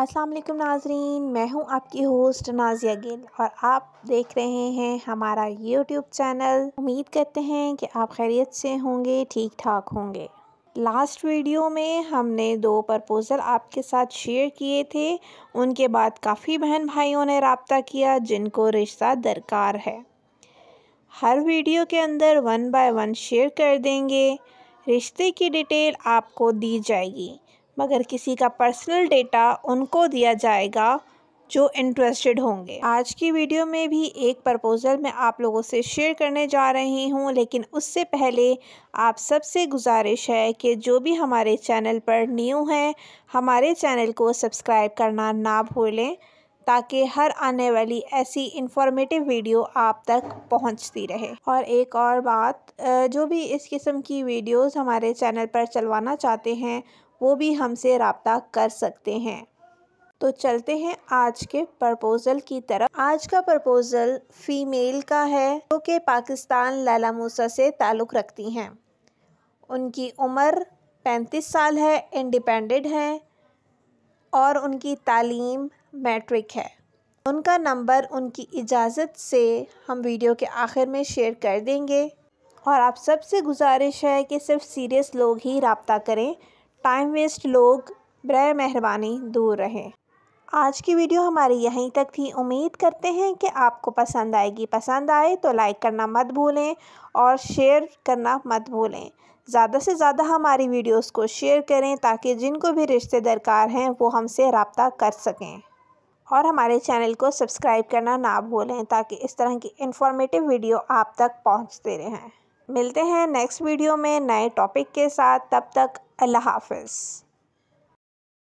अस्सलाम वालेकुम नाजरीन मैं हूं आपकी होस्ट नाजिया गिल और आप देख रहे हैं हमारा यूट्यूब चैनल उम्मीद करते हैं कि आप खैरियत से होंगे ठीक ठाक होंगे लास्ट वीडियो में हमने दो प्रपोज़ल आपके साथ शेयर किए थे उनके बाद काफ़ी बहन भाइयों ने रबता किया जिनको रिश्ता दरकार है हर वीडियो के अंदर वन बाय वन शेयर कर देंगे रिश्ते की डिटेल आपको दी जाएगी मगर किसी का पर्सनल डेटा उनको दिया जाएगा जो इंटरेस्टेड होंगे आज की वीडियो में भी एक प्रपोज़ल मैं आप लोगों से शेयर करने जा रही हूँ लेकिन उससे पहले आप सबसे गुजारिश है कि जो भी हमारे चैनल पर न्यू हैं हमारे चैनल को सब्सक्राइब करना ना भूलें ताकि हर आने वाली ऐसी इंफॉर्मेटिव वीडियो आप तक पहुंचती रहे और एक और बात जो भी इस किस्म की वीडियोस हमारे चैनल पर चलवाना चाहते हैं वो भी हमसे रबता कर सकते हैं तो चलते हैं आज के प्रपोज़ल की तरफ आज का प्रपोज़ल फ़ीमेल का है जो कि पाकिस्तान लाला मूसा से ताल्लुक़ रखती हैं उनकी उम्र 35 साल है इंडिपेंडेंट हैं और उनकी तालीम मैट्रिक है उनका नंबर उनकी इजाज़त से हम वीडियो के आखिर में शेयर कर देंगे और आप सबसे गुजारिश है कि सिर्फ सीरियस लोग ही रबता करें टाइम वेस्ट लोग बर मेहरबानी दूर रहें आज की वीडियो हमारी यहीं तक थी उम्मीद करते हैं कि आपको पसंद आएगी पसंद आए तो लाइक करना मत भूलें और शेयर करना मत भूलें ज़्यादा से ज़्यादा हमारी वीडियोस को शेयर करें ताकि जिनको भी रिश्ते दरकार हैं वो हमसे रबता कर सकें और हमारे चैनल को सब्सक्राइब करना ना भूलें ताकि इस तरह की इन्फॉर्मेटिव वीडियो आप तक पहुँचते रहें मिलते हैं नेक्स्ट वीडियो में नए टॉपिक के साथ तब तक अल्लाह हाफिज़